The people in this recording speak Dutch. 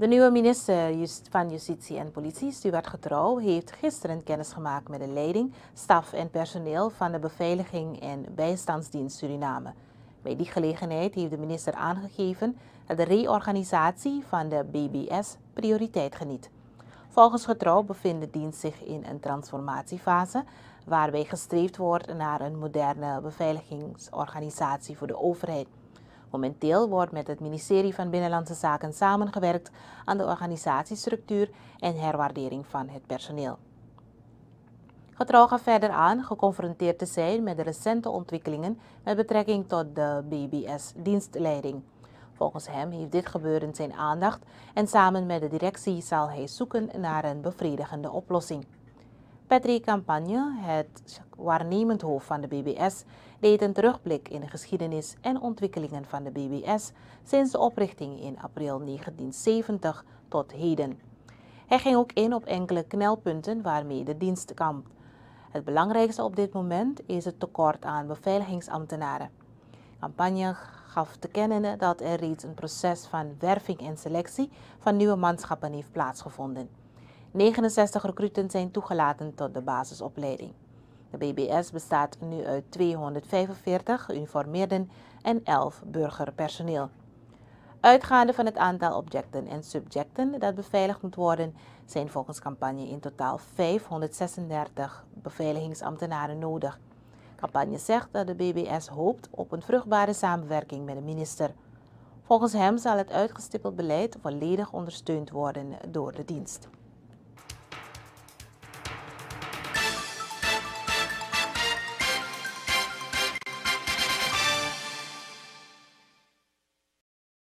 De nieuwe minister van Justitie en Politie, Stuart Getrouw, heeft gisteren kennis gemaakt met de leiding, staf en personeel van de Beveiliging en Bijstandsdienst Suriname. Bij die gelegenheid heeft de minister aangegeven dat de reorganisatie van de BBS prioriteit geniet. Volgens Getrouw bevindt de dienst zich in een transformatiefase waarbij gestreefd wordt naar een moderne beveiligingsorganisatie voor de overheid. Momenteel wordt met het ministerie van Binnenlandse Zaken samengewerkt aan de organisatiestructuur en herwaardering van het personeel. Getrouw verder aan geconfronteerd te zijn met de recente ontwikkelingen met betrekking tot de BBS-dienstleiding. Volgens hem heeft dit gebeuren zijn aandacht en samen met de directie zal hij zoeken naar een bevredigende oplossing. Petri Campagne, het waarnemend hoofd van de BBS, deed een terugblik in de geschiedenis en ontwikkelingen van de BBS sinds de oprichting in april 1970 tot heden. Hij ging ook in op enkele knelpunten waarmee de dienst kampt. Het belangrijkste op dit moment is het tekort aan beveiligingsambtenaren. Campagne gaf te kennen dat er reeds een proces van werving en selectie van nieuwe manschappen heeft plaatsgevonden. 69 recruten zijn toegelaten tot de basisopleiding. De BBS bestaat nu uit 245 geuniformeerden en 11 burgerpersoneel. Uitgaande van het aantal objecten en subjecten dat beveiligd moet worden, zijn volgens campagne in totaal 536 beveiligingsambtenaren nodig. Campagne zegt dat de BBS hoopt op een vruchtbare samenwerking met de minister. Volgens hem zal het uitgestippeld beleid volledig ondersteund worden door de dienst.